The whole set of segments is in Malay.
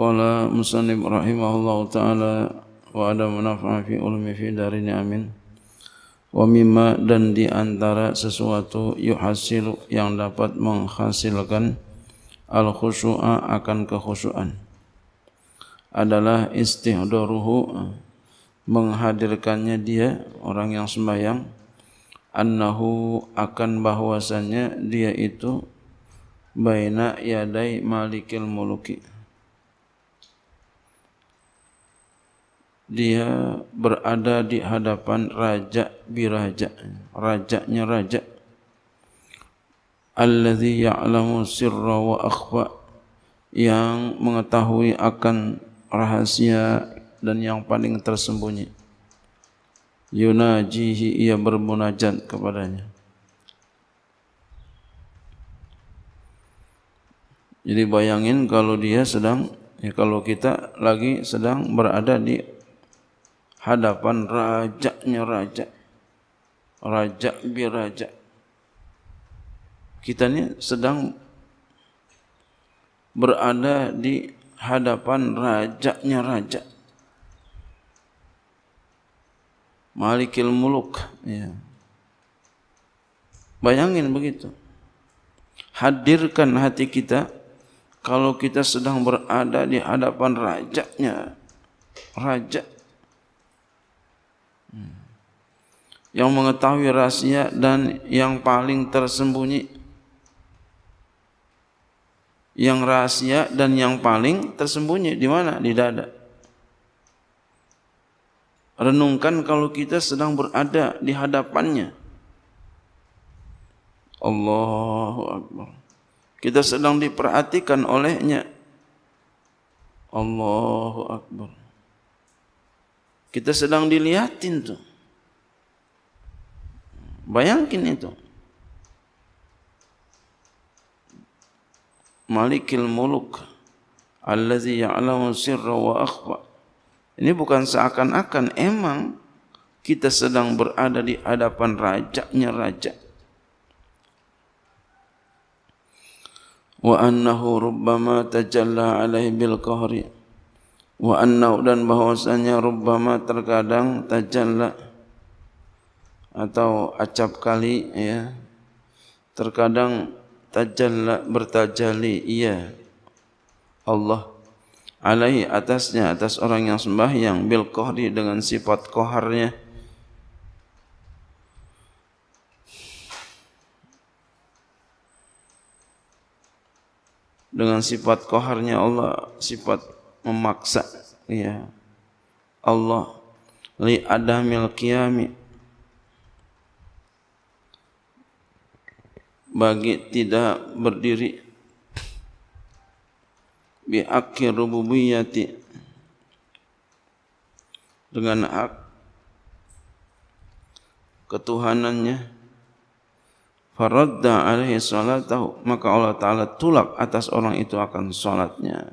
Qala musannif rahimahullah ta'ala wa ada manfa'a fi ulumi fi darin amin. Wa mimma dan diantara sesuatu yuhasil yang dapat menghasilkan al khusyu'a akan kekhusyuan adalah istihdaruhu menghadirkannya dia orang yang sembahyang annahu akan bahwasannya dia itu baina yadai malikil muluki dia berada di hadapan raja biraja rajanya raja allazi ya'lamu sirra wa akhfa yang mengetahui akan rahasia dan yang paling tersembunyi yunajihi ia bermunajat kepadanya jadi bayangin kalau dia sedang ya kalau kita lagi sedang berada di hadapan rajanya raja raja bi raja kita ni sedang berada di hadapan rajanya raja malikil muluk ya. bayangin begitu hadirkan hati kita kalau kita sedang berada di hadapan rajanya raja, raja yang mengetahui rahasia dan yang paling tersembunyi yang rahasia dan yang paling tersembunyi di mana di dada renungkan kalau kita sedang berada di hadapannya Allahu akbar kita sedang diperhatikan olehnya Allahu akbar kita sedang dilihatin tu. Bayangkan itu. Malikil Muluk allazi ya'lamu sirra wa akhfa. Ini bukan seakan-akan emang kita sedang berada di hadapan rajanya raja. Wa annahu rubbama tajalla alaihi bil qahri wa anna dan bahwasanya rubbama terkadang tajalla atau acap kali ya terkadang tajalla bertajali iya Allah alaihi atasnya atas orang yang sembahyang bil qahri dengan sifat qaharnya dengan sifat koharnya Allah sifat memaksa ya Allah li adamil qiyami bagi tidak berdiri bi akhir rububiyyati dengan hak ketuhanannya faradda alaihi salatahu maka Allah taala tulak atas orang itu akan salatnya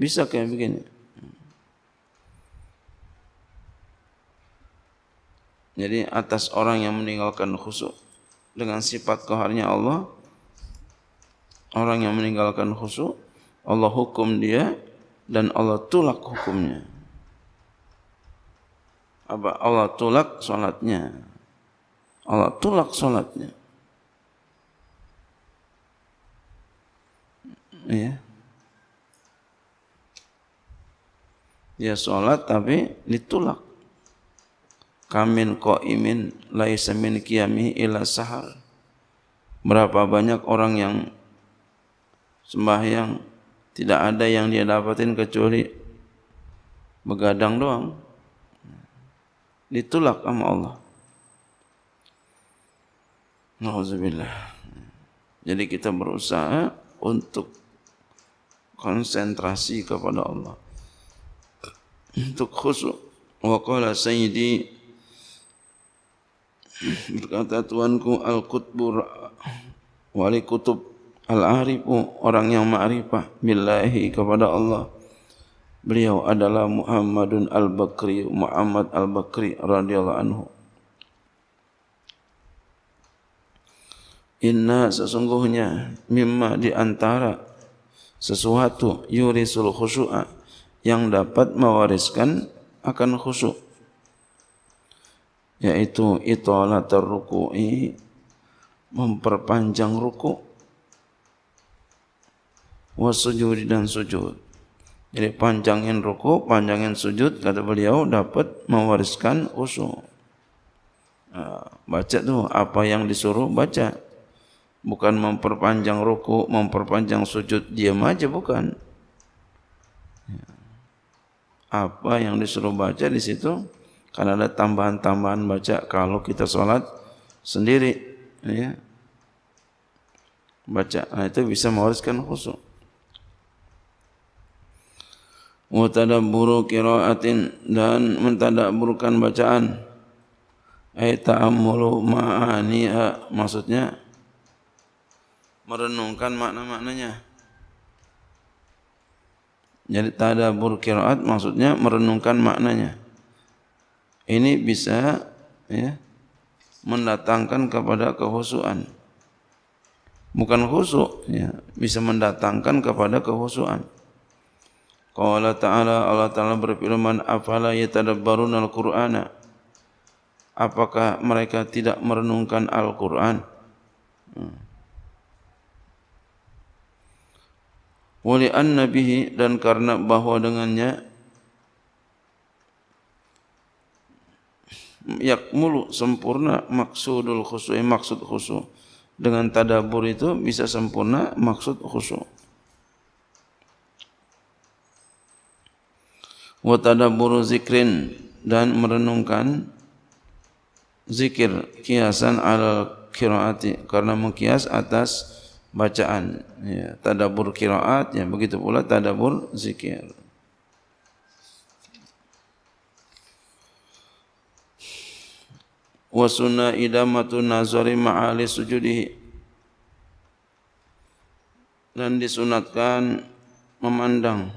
Bisa kayak begini. Jadi atas orang yang meninggalkan khusuk dengan sifat koharnya Allah, orang yang meninggalkan khusuk, Allah hukum dia dan Allah tulak hukumnya. Apa Allah tulak solatnya? Allah tulak solatnya. Ya. Yeah. dia sholat tapi ditulak. Kamin ko imin lai semin kiami ilah sahar. Berapa banyak orang yang sembah yang tidak ada yang dia dapatin kecuali begadang doang. Ditulak sama Allah. Alhamdulillah. Jadi kita berusaha untuk konsentrasi kepada Allah untuk khusyuk waqala sayyidi berkata tuanku al-qutbu wali kutub al-arifu orang yang ma'rifah billahi kepada Allah beliau adalah Muhammadun al-Bakri Muhammad al-Bakri radhiyallahu anhu Inna sesungguhnya mimma diantara antara sesuatu yurisul khusyu'a yang dapat mewariskan akan khusyuk yaitu itolat ruku'i memperpanjang ruku' wasujud dan sujud jadi panjangin ruku' panjangin sujud kata beliau dapat mewariskan khusyuk ha, baca tu apa yang disuruh baca bukan memperpanjang ruku memperpanjang sujud diam aja bukan apa yang disuruh baca di situ karena ada tambahan-tambahan baca kalau kita sholat sendiri ya baca nah, itu bisa mewariskan khusyuk mutadabburu qiraatin dan burukan bacaan ai ta'ammulu ma'aniha maksudnya merenungkan makna-maknanya makna maknanya jadi tadabur kiraat maksudnya merenungkan maknanya. Ini bisa ya, mendatangkan kepada kehusuan. Bukan khusuk, ya, bisa mendatangkan kepada kehusuan. Qala ta'ala Allah ta'ala berfirman afala yatadabbaruna al-Qur'ana Apakah mereka tidak merenungkan Al-Qur'an? Hmm. Wali An Nabihi dan karena bahwa dengannya yak sempurna maksudul khusu eh, maksud khusu dengan tadabur itu bisa sempurna maksud khusu wa tadabburu zikrin dan merenungkan zikir kiasan al kiraati karena mengkias atas bacaan ya, tadabur kiraat ya, begitu pula tadabur zikir wa sunnah idamatu nazari ma'ali sujudi dan disunatkan memandang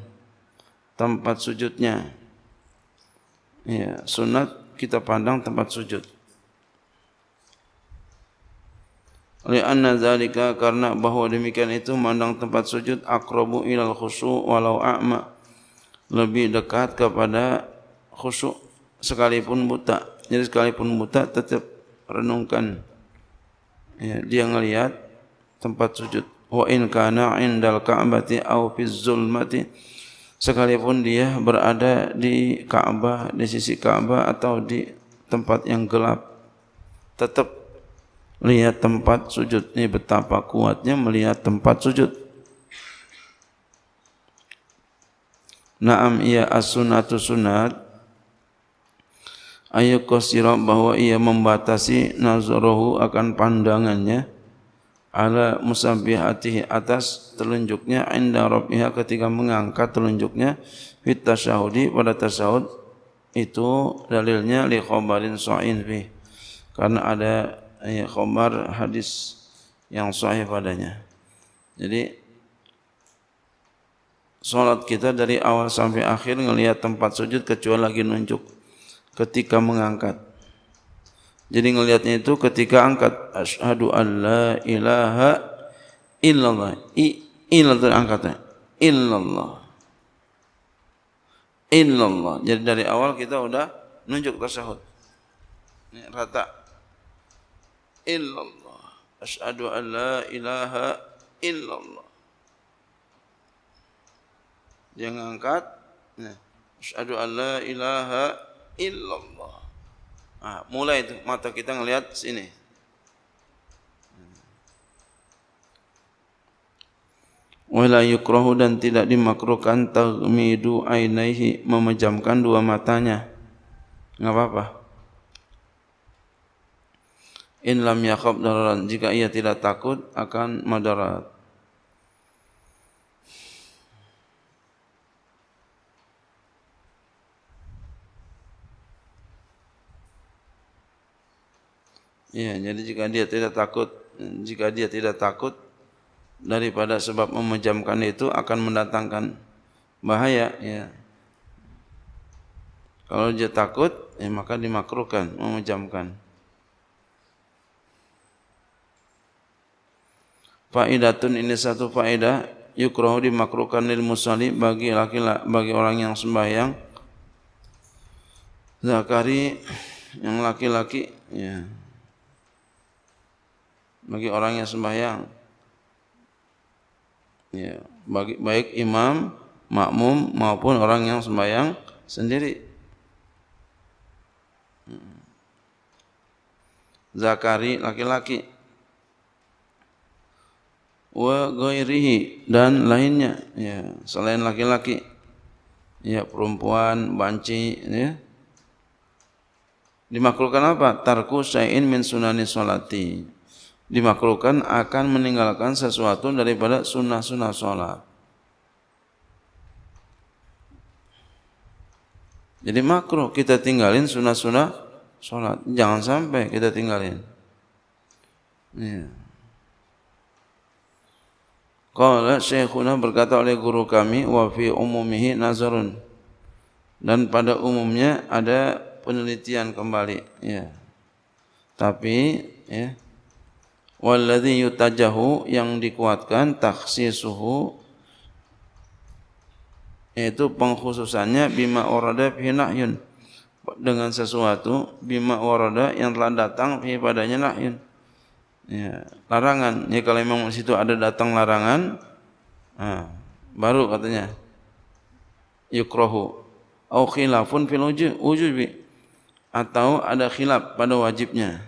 tempat sujudnya ya sunat kita pandang tempat sujud oleh anna zalika karena bahwa demikian itu memandang tempat sujud akrabu ilal khusyu walau a'ma lebih dekat kepada khusyu sekalipun buta jadi sekalipun buta tetap renungkan ya, dia melihat tempat sujud wa in kana indal ka'bati aw fi zulmati sekalipun dia berada di Ka'bah di sisi Ka'bah atau di tempat yang gelap tetap lihat tempat sujud ini betapa kuatnya melihat tempat sujud Naam ia as sunat. sunat Ayu kosiro bahwa ia membatasi nazarahu akan pandangannya ala musabihatihi atas telunjuknya inda rabbiha ketika mengangkat telunjuknya fit tasyahudi pada tasyahud itu dalilnya li khabarin sa'in fi karena ada ayat khobar hadis yang sahih padanya. Jadi solat kita dari awal sampai akhir ngelihat tempat sujud kecuali lagi nunjuk ketika mengangkat. Jadi ngelihatnya itu ketika angkat asyhadu alla ilaha illallah. I illallah itu angkatnya. Illallah. Illallah. Jadi dari awal kita sudah nunjuk tasyahud. Ini rata illallah asyhadu an la ilaha illallah dia mengangkat asyhadu an la ilaha illallah ah mulai itu mata kita melihat sini wala yukrahu dan tidak dimakruhkan tagmidu ainaihi memejamkan dua matanya enggak apa-apa in lam yakhab dararan jika ia tidak takut akan madarat Ya, jadi jika dia tidak takut, jika dia tidak takut daripada sebab memejamkan itu akan mendatangkan bahaya, ya. Kalau dia takut, ya maka dimakruhkan memejamkan. Faidatun ini satu faedah yukrahu dimakruhkan lil musalli bagi laki-laki bagi orang yang sembahyang zakari yang laki-laki ya bagi orang yang sembahyang ya bagi baik imam makmum maupun orang yang sembahyang sendiri hmm. zakari laki-laki wa ghairihi dan lainnya ya selain laki-laki ya perempuan banci ya dimakruhkan apa tarku syai'in min sunani salati dimakruhkan akan meninggalkan sesuatu daripada sunah-sunah salat jadi makruh kita tinggalin sunah-sunah salat jangan sampai kita tinggalin ya Qala Syekhuna berkata oleh guru kami wa fi umumihi nazarun. Dan pada umumnya ada penelitian kembali, ya. Tapi, ya. yutajahu yang dikuatkan suhu, yaitu pengkhususannya bima urada fi nahyun dengan sesuatu bima warada yang telah datang fi padanya nahyun ya, larangan. Ya kalau memang di situ ada datang larangan, nah, ha, baru katanya yukrohu. Au khilafun uju bi Atau ada khilaf pada wajibnya.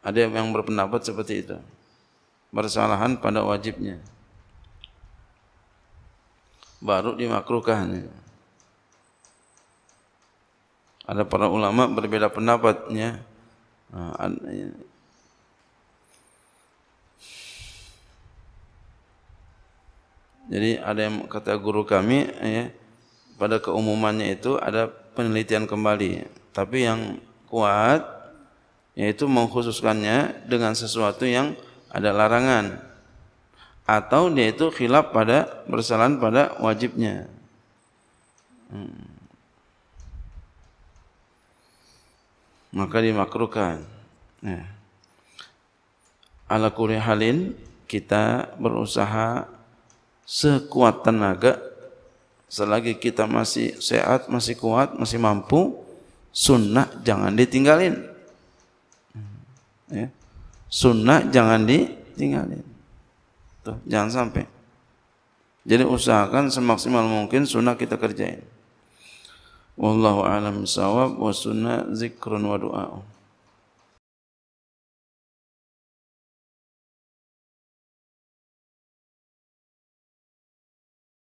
Ada yang berpendapat seperti itu. Bersalahan pada wajibnya. Baru dimakruhkan. Ada para ulama berbeda pendapatnya. Ah, eh, jadi ada yang kata guru kami ya, pada keumumannya itu ada penelitian kembali. Tapi yang kuat yaitu mengkhususkannya dengan sesuatu yang ada larangan atau dia itu khilaf pada bersalahan pada wajibnya. Hmm. maka dimakruhkan. Ya. Ala kulli halin kita berusaha sekuat tenaga selagi kita masih sehat, masih kuat, masih mampu, sunnah jangan ditinggalin. Ya. Sunnah jangan ditinggalin. Tuh, jangan sampai. Jadi usahakan semaksimal mungkin sunnah kita kerjain. Wallahu a'lam sawab wa sunnah zikrun wa du'a'un.